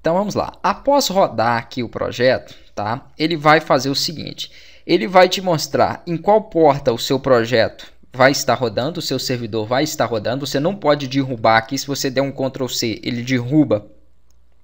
Então vamos lá. Após rodar aqui o projeto, tá? Ele vai fazer o seguinte: ele vai te mostrar em qual porta o seu projeto vai estar rodando, o seu servidor vai estar rodando. Você não pode derrubar aqui. Se você der um Ctrl C, ele derruba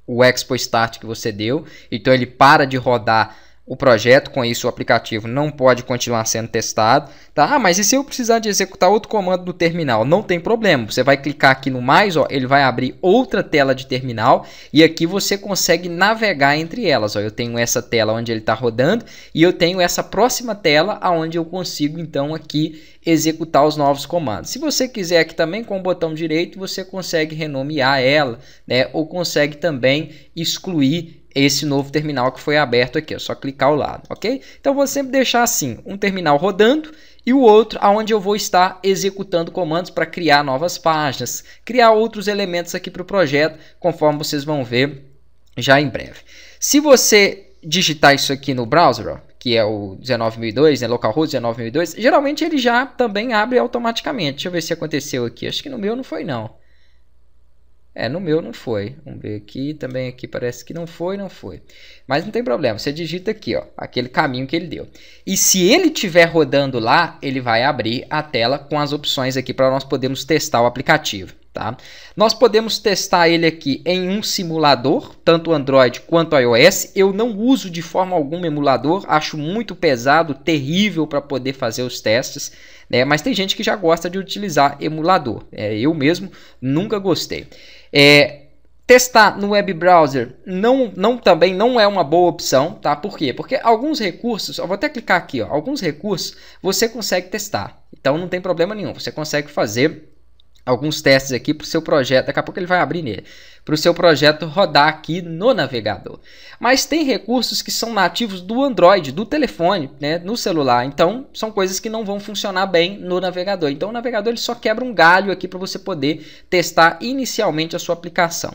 o Expo Start que você deu. Então ele para de rodar o projeto, com isso o aplicativo não pode continuar sendo testado. Tá? Ah, mas e se eu precisar de executar outro comando do terminal? Não tem problema, você vai clicar aqui no mais, ó, ele vai abrir outra tela de terminal e aqui você consegue navegar entre elas. Ó. Eu tenho essa tela onde ele está rodando e eu tenho essa próxima tela onde eu consigo então aqui executar os novos comandos. Se você quiser aqui também com o botão direito, você consegue renomear ela, né? Ou consegue também excluir esse novo terminal que foi aberto aqui, é só clicar ao lado, ok? Então vou sempre deixar assim, um terminal rodando e o outro aonde eu vou estar executando comandos para criar novas páginas, criar outros elementos aqui para o projeto, conforme vocês vão ver já em breve. Se você digitar isso aqui no browser, ó, que é o 19.002, né, localhost 19.002, geralmente ele já também abre automaticamente. Deixa eu ver se aconteceu aqui, acho que no meu não foi não. É, no meu não foi. Vamos ver aqui, também aqui parece que não foi, não foi. Mas não tem problema, você digita aqui, ó, aquele caminho que ele deu. E se ele estiver rodando lá, ele vai abrir a tela com as opções aqui para nós podermos testar o aplicativo. Tá? Nós podemos testar ele aqui em um simulador, tanto Android quanto iOS. Eu não uso de forma alguma emulador, acho muito pesado, terrível para poder fazer os testes. Né? Mas tem gente que já gosta de utilizar emulador. É, eu mesmo nunca gostei. É, testar no web browser não, não, também não é uma boa opção, tá? Por quê? Porque alguns recursos, eu vou até clicar aqui, ó, alguns recursos você consegue testar. Então não tem problema nenhum, você consegue fazer alguns testes aqui para o seu projeto. Daqui a pouco ele vai abrir nele. Para o seu projeto rodar aqui no navegador. Mas tem recursos que são nativos do Android, do telefone, né, no celular. Então são coisas que não vão funcionar bem no navegador. Então o navegador ele só quebra um galho aqui para você poder testar inicialmente a sua aplicação.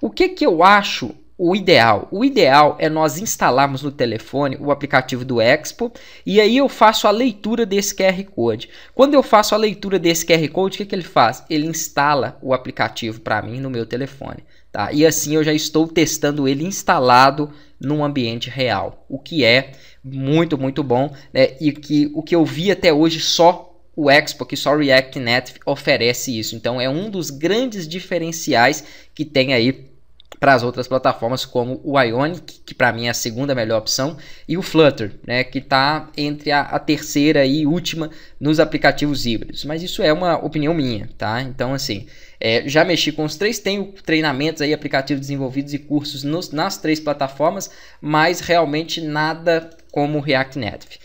O que, que eu acho o ideal? O ideal é nós instalarmos no telefone o aplicativo do Expo e aí eu faço a leitura desse QR Code. Quando eu faço a leitura desse QR Code, o que, que ele faz? Ele instala o aplicativo para mim no meu telefone. Tá? E assim eu já estou testando ele instalado num ambiente real, o que é muito, muito bom, né? E que o que eu vi até hoje só o Expo, que só o React Net oferece isso. Então é um dos grandes diferenciais que tem aí para as outras plataformas como o Ionic, que para mim é a segunda melhor opção, e o Flutter, né, que está entre a, a, terceira e última nos aplicativos híbridos. Mas isso é uma opinião minha, tá? Então, assim, é, já mexi com os três, tenho treinamentos aí, aplicativos desenvolvidos e cursos nos, nas três plataformas, mas realmente nada como o React Native.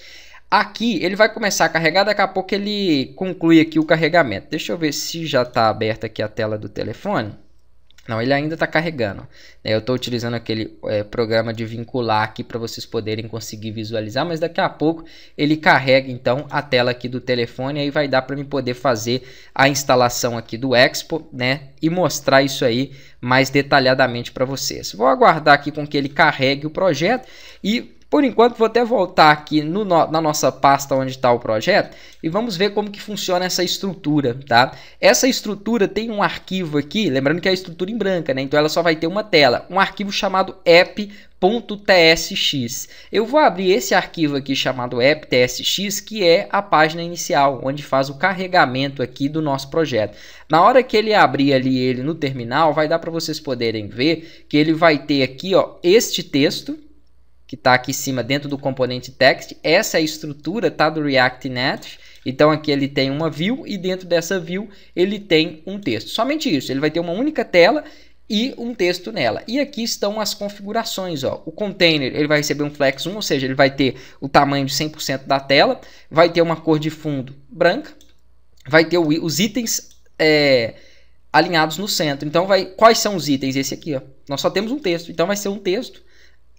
Aqui ele vai começar a carregar, daqui a pouco ele conclui aqui o carregamento. Deixa eu ver se já está aberta aqui a tela do telefone. Não, ele ainda está carregando. Né? Eu estou utilizando aquele é, programa de vincular aqui para vocês poderem conseguir visualizar, mas daqui a pouco ele carrega então a tela aqui do telefone, aí vai dar para mim poder fazer a instalação aqui do Expo, né? E mostrar isso aí mais detalhadamente para vocês. Vou aguardar aqui com que ele carregue o projeto e por enquanto, vou até voltar aqui no, na nossa pasta onde está o projeto e vamos ver como que funciona essa estrutura, tá? Essa estrutura tem um arquivo aqui, lembrando que é a estrutura em branca, né? Então ela só vai ter uma tela, um arquivo chamado app.tsx. Eu vou abrir esse arquivo aqui chamado app.tsx, que é a página inicial, onde faz o carregamento aqui do nosso projeto. Na hora que ele abrir ali ele no terminal, vai dar para vocês poderem ver que ele vai ter aqui, ó, este texto, que está aqui em cima dentro do componente text. Essa é a estrutura tá, do React Native. Então aqui ele tem uma view e dentro dessa view ele tem um texto. Somente isso, ele vai ter uma única tela e um texto nela. E aqui estão as configurações. Ó. O container ele vai receber um flex 1, ou seja, ele vai ter o tamanho de 100% da tela, vai ter uma cor de fundo branca, vai ter os itens é, alinhados no centro. Então, vai, quais são os itens? Esse aqui, ó. nós só temos um texto, então vai ser um texto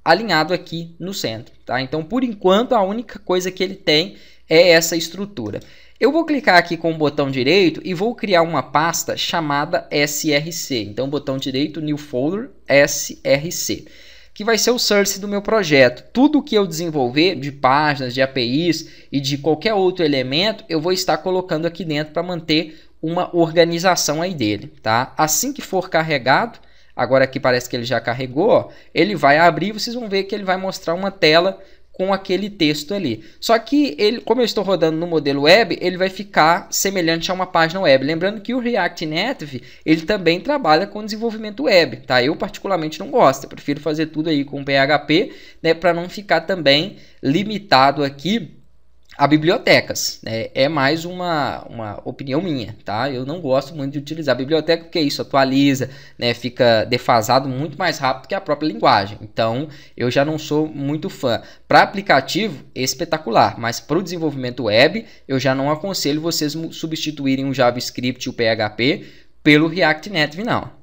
alinhado aqui no centro. Tá? Então, por enquanto, a única coisa que ele tem é essa estrutura. Eu vou clicar aqui com o botão direito e vou criar uma pasta chamada SRC. Então, botão direito, New Folder, SRC, que vai ser o source do meu projeto. Tudo que eu desenvolver de páginas, de APIs e de qualquer outro elemento, eu vou estar colocando aqui dentro para manter uma organização aí dele, tá? Assim que for carregado, Agora aqui parece que ele já carregou, ó. Ele vai abrir, e vocês vão ver que ele vai mostrar uma tela com aquele texto ali. Só que ele, como eu estou rodando no modelo web, ele vai ficar semelhante a uma página web. Lembrando que o React Native, ele também trabalha com desenvolvimento web, tá? Eu particularmente não gosto, eu prefiro fazer tudo aí com PHP, né, para não ficar também limitado aqui a bibliotecas. Né? É mais uma, uma opinião minha, tá? Eu não gosto muito de utilizar a biblioteca porque é isso atualiza, né? fica defasado muito mais rápido que a própria linguagem. Então, eu já não sou muito fã. Para aplicativo, espetacular, mas para o desenvolvimento web, eu já não aconselho vocês substituírem o JavaScript e o PHP pelo React Native, não.